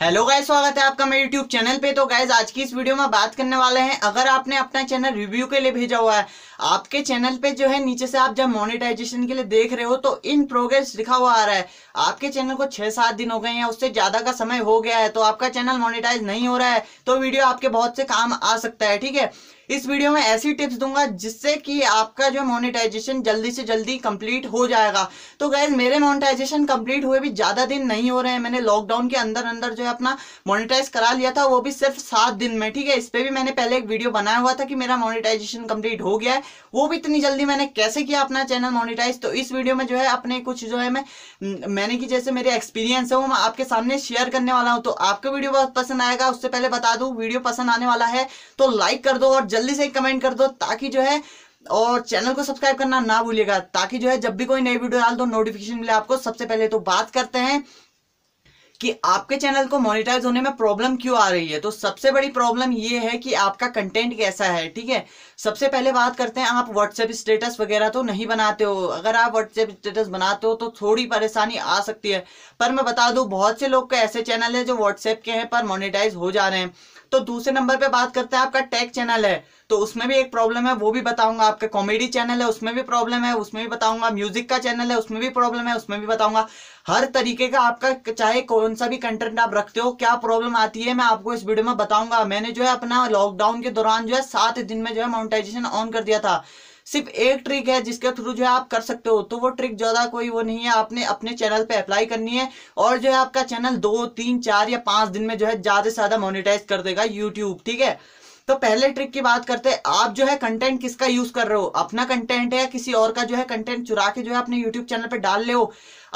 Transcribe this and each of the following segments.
hello guys स्वागत है आपका मेरे यूट्यूब चैनल पे तो गाइज आज की इस वीडियो में बात करने वाले हैं अगर आपने अपना चैनल रिव्यू के लिए भेजा हुआ है आपके चैनल पे जो है नीचे से आप जब मोनेटाइजेशन के लिए देख रहे हो तो इन प्रोग्रेस लिखा हुआ आ रहा है आपके चैनल को छः सात दिन हो गए हैं उससे ज़्यादा का समय हो गया है तो आपका चैनल मोनिटाइज नहीं हो रहा है तो वीडियो आपके बहुत से काम आ सकता है ठीक है इस वीडियो में ऐसी टिप्स दूंगा जिससे कि आपका जो मोनेटाइजेशन जल्दी से जल्दी कंप्लीट हो जाएगा तो गैस मेरे मोनेटाइजेशन कंप्लीट हुए भी ज़्यादा दिन नहीं हो रहे हैं मैंने लॉकडाउन के अंदर अंदर जो है अपना मोनेटाइज करा लिया था वो भी सिर्फ सात दिन में ठीक है इस पर भी मैंने पहले एक वीडियो बनाया हुआ था कि मेरा मोनिटाइजेशन कंप्लीट हो गया है वो भी इतनी जल्दी मैंने कैसे किया अपना चैनल मोनिटाइज तो इस वीडियो में जो है अपने कुछ जो है मैं मैंने कि जैसे मेरे एक्सपीरियंस है वो मैं आपके सामने शेयर करने वाला हूँ तो आपको वीडियो बहुत पसंद आएगा उससे पहले बता दू वीडियो पसंद आने वाला है तो लाइक कर दो और जल्दी से कमेंट कर दो ताकि जो है और चैनल को सब्सक्राइब करना ना भूलिएगा ताकि जो है जब भी कोई नई वीडियो डाल दो नोटिफिकेशन मिले आपको सबसे पहले तो बात करते हैं कि आपके चैनल को मोनिटाइज होने में प्रॉब्लम क्यों आ रही है तो सबसे बड़ी प्रॉब्लम ये है कि आपका कंटेंट कैसा है ठीक है सबसे पहले बात करते हैं आप व्हाट्सएप स्टेटस वगैरह तो नहीं बनाते हो अगर आप व्हाट्सएप स्टेटस बनाते हो तो थोड़ी परेशानी आ सकती है पर मैं बता दूं बहुत से लोग के ऐसे चैनल है जो व्हाट्सएप के हैं पर मोनिटाइज हो जा रहे हैं तो दूसरे नंबर पे बात करते हैं आपका टेक चैनल है तो उसमें भी एक प्रॉब्लम है वो भी बताऊंगा आपका कॉमेडी चैनल है उसमें भी प्रॉब्लम है उसमें भी बताऊंगा म्यूजिक का चैनल है उसमें भी प्रॉब्लम है उसमें भी बताऊंगा हर तरीके का आपका चाहे कौन सा भी कंटेंट आप रखते हो क्या प्रॉब्लम आती है मैं आपको इस वीडियो में बताऊंगा मैंने जो है अपना लॉकडाउन के दौरान जो है सात दिन में जो है मोनिटाइजेशन ऑन कर दिया था सिर्फ एक ट्रिक है जिसके थ्रू जो है आप कर सकते हो तो वो ट्रिक ज़्यादा कोई वो नहीं है आपने अपने चैनल पर अप्लाई करनी है और जो है आपका चैनल दो तीन चार या पांच दिन में जो है ज़्यादा से ज़्यादा मोनिटाइज कर देगा यूट्यूब ठीक है तो पहले ट्रिक की बात करते हैं आप जो है कंटेंट किसका यूज कर रहे हो अपना कंटेंट है या किसी और का जो है कंटेंट चुरा के जो है अपने यूट्यूब चैनल पर डाल ले हो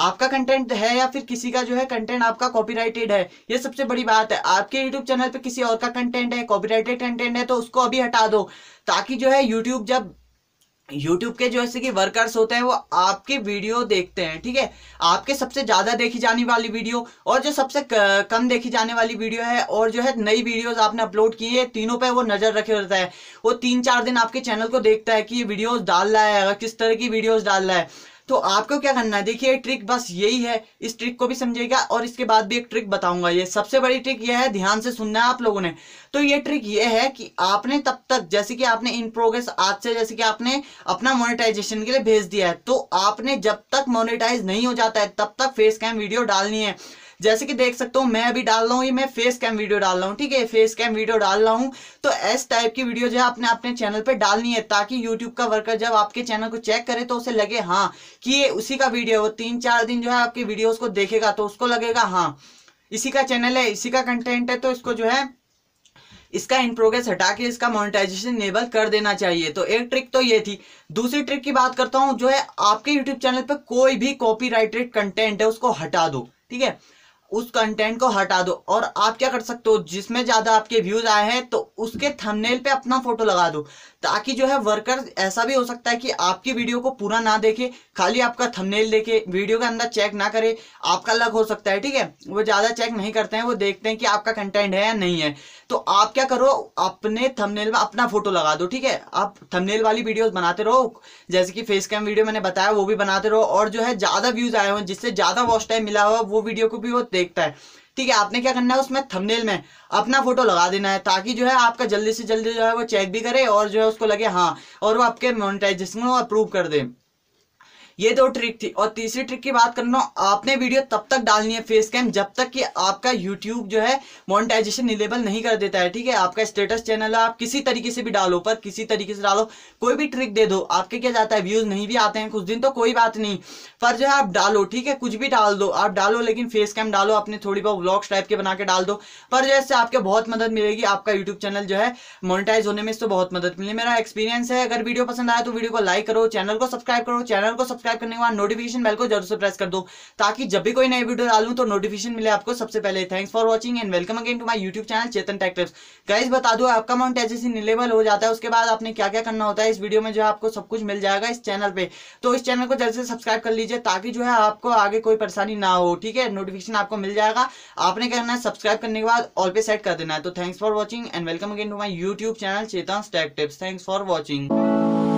आपका कंटेंट है या फिर किसी का जो है कंटेंट आपका कॉपीराइटेड है ये सबसे बड़ी बात है आपके यूट्यूब चैनल पे किसी और का कंटेंट है कॉपीराइटेड कंटेंट है तो उसको अभी हटा दो ताकि जो है यूट्यूब जब यूट्यूब के जो ऐसे कि वर्कर्स होते हैं वो आपके वीडियो देखते हैं ठीक है आपके सबसे ज़्यादा देखी जाने वाली वीडियो और जो सबसे कम देखी जाने वाली वीडियो है और जो है नई वीडियोस आपने अपलोड की है तीनों पे वो नज़र रखे रहता है वो तीन चार दिन आपके चैनल को देखता है कि ये वीडियोस डाल रहा है किस तरह की वीडियोज़ डाल रहा है तो आपको क्या करना है देखिए ट्रिक बस यही है इस ट्रिक को भी समझेगा और इसके बाद भी एक ट्रिक बताऊंगा ये सबसे बड़ी ट्रिक ये है ध्यान से सुनना है आप लोगों ने तो ये ट्रिक ये है कि आपने तब तक जैसे कि आपने इन प्रोग्रेस आज से जैसे कि आपने अपना मोनिटाइजेशन के लिए भेज दिया है तो आपने जब तक मोनिटाइज नहीं हो जाता है तब तक फेस कैम वीडियो डालनी है जैसे कि देख सकता हूँ मैं अभी डाल रहा हूँ ये मैं फेस कैम वीडियो डाल रहा हूँ ठीक है फेस कैम वीडियो डाल रहा हूँ तो ऐसे टाइप की वीडियो जो है अपने अपने चैनल पर डालनी है ताकि यूट्यूब का वर्कर जब आपके चैनल को चेक करे तो उसे लगे हाँ कि ये उसी का वीडियो है तीन चार दिन जो है आपकी वीडियो को देखेगा तो उसको लगेगा हाँ इसी का चैनल है इसी का कंटेंट है तो इसको जो है इसका इन प्रोग्रेस हटा के इसका मोनेटाइजेशन नेबल कर देना चाहिए तो एक ट्रिक तो ये थी दूसरी ट्रिक की बात करता हूँ जो है आपके यूट्यूब चैनल पर कोई भी कॉपी कंटेंट है उसको हटा दो ठीक है उस कंटेंट को हटा दो और आप क्या कर सकते हो जिसमें ज़्यादा आपके व्यूज़ आए हैं तो उसके थंबनेल पे अपना फ़ोटो लगा दो ताकि जो है वर्कर ऐसा भी हो सकता है कि आपकी वीडियो को पूरा ना देखे खाली आपका थंबनेल देखे वीडियो के अंदर चेक ना करे आपका लग हो सकता है ठीक है वो ज़्यादा चेक नहीं करते हैं वो देखते हैं कि आपका कंटेंट है या नहीं है तो आप क्या करो अपने थमनेल में अपना फ़ोटो लगा दो ठीक है आप थमनेल वाली वीडियो बनाते रहो जैसे कि फेस कैम वीडियो मैंने बताया वो भी बनाते रहो और जो है ज़्यादा व्यूज़ आए हो जिससे ज़्यादा वॉस्ट टाइम मिला हुआ वो वीडियो को भी वो देख देखता है ठीक है आपने क्या करना है उसमें थंबनेल में अपना फोटो लगा देना है ताकि जो है आपका जल्दी से जल्दी जो है वो चेक भी करे और जो है उसको लगे हाँ और वो आपके मोनिटाइजेशन को अप्रूव कर दे ये दो ट्रिक थी और तीसरी ट्रिक की बात करना आपने वीडियो तब तक डालनी है फेस कैम जब तक कि आपका यूट्यूब जो है मोनिटाइजेशन इलेबल नहीं कर देता है ठीक है आपका स्टेटस चैनल है आप किसी तरीके से भी डालो पर किसी तरीके से डालो कोई भी ट्रिक दे दो आपके क्या जाता है व्यूज नहीं भी आते हैं कुछ दिन तो कोई बात नहीं पर जो है आप डालो ठीक है कुछ भी डाल दो आप डालो लेकिन फेस कैम डालो अपने थोड़ी बहुत ब्लॉग्स टाइप के बना के डाल दो पर जो है आपके बहुत मदद मिलेगी आपका यूट्यूब चैनल जो है मोनिटाइज होने में इससे बहुत मदद मिली मेरा एक्सपीरियंस है अगर वीडियो पसंद आया तो वीडियो को लाइक करो चैनल को सब्सक्राइब करो चैनल को सब्सक्राइब सब्सक्राइब करने के बाद नोटिफिकेशन बेल को जरूर से प्रेस कर दो ताकि जब भी कोई नई वीडियो डालू तो नोटिफिकेशन मिले आपको सबसे पहले thanks for watching and welcome again to my YouTube channel Chetan tech guys बता दो आपका अमाउंट ऐसे निलेबल हो जाता है उसके बाद आपने क्या क्या करना होता है इस वीडियो में जो है आपको सब कुछ मिल जाएगा इस चैनल पर तो इस चैनल को जल्द से सब्सक्राइब कर लीजिए ताकि जो है आपको आगे कोई परेशानी ना हो ठीक है नोटिफिकेशन आपको मिल जाएगा आपने करना है सब्सक्राइब करने के बाद ऑल पे सेट कर देना है तो thanks for watching and welcome again to my YouTube channel Chetan tech tips thanks for watching